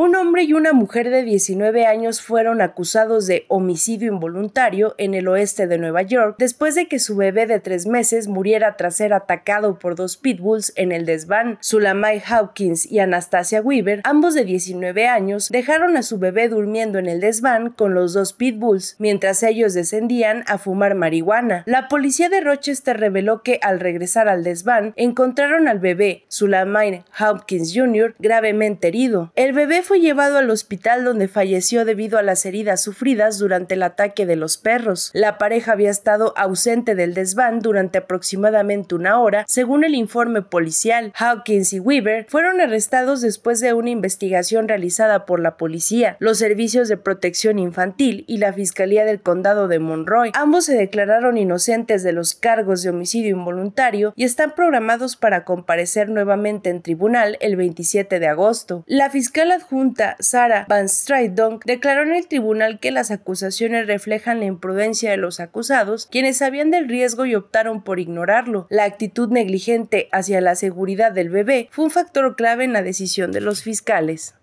Un hombre y una mujer de 19 años fueron acusados de homicidio involuntario en el oeste de Nueva York después de que su bebé de tres meses muriera tras ser atacado por dos pitbulls en el desván. Sulamai Hawkins y Anastasia Weaver, ambos de 19 años, dejaron a su bebé durmiendo en el desván con los dos pitbulls mientras ellos descendían a fumar marihuana. La policía de Rochester reveló que al regresar al desván encontraron al bebé, Sulamai Hawkins Jr., gravemente herido. El bebé fue llevado al hospital donde falleció debido a las heridas sufridas durante el ataque de los perros. La pareja había estado ausente del desván durante aproximadamente una hora, según el informe policial. Hawkins y Weaver fueron arrestados después de una investigación realizada por la policía, los servicios de protección infantil y la Fiscalía del Condado de Monroy. Ambos se declararon inocentes de los cargos de homicidio involuntario y están programados para comparecer nuevamente en tribunal el 27 de agosto. La fiscal adjunta Sara Van Strijdonk declaró en el tribunal que las acusaciones reflejan la imprudencia de los acusados, quienes sabían del riesgo y optaron por ignorarlo. La actitud negligente hacia la seguridad del bebé fue un factor clave en la decisión de los fiscales.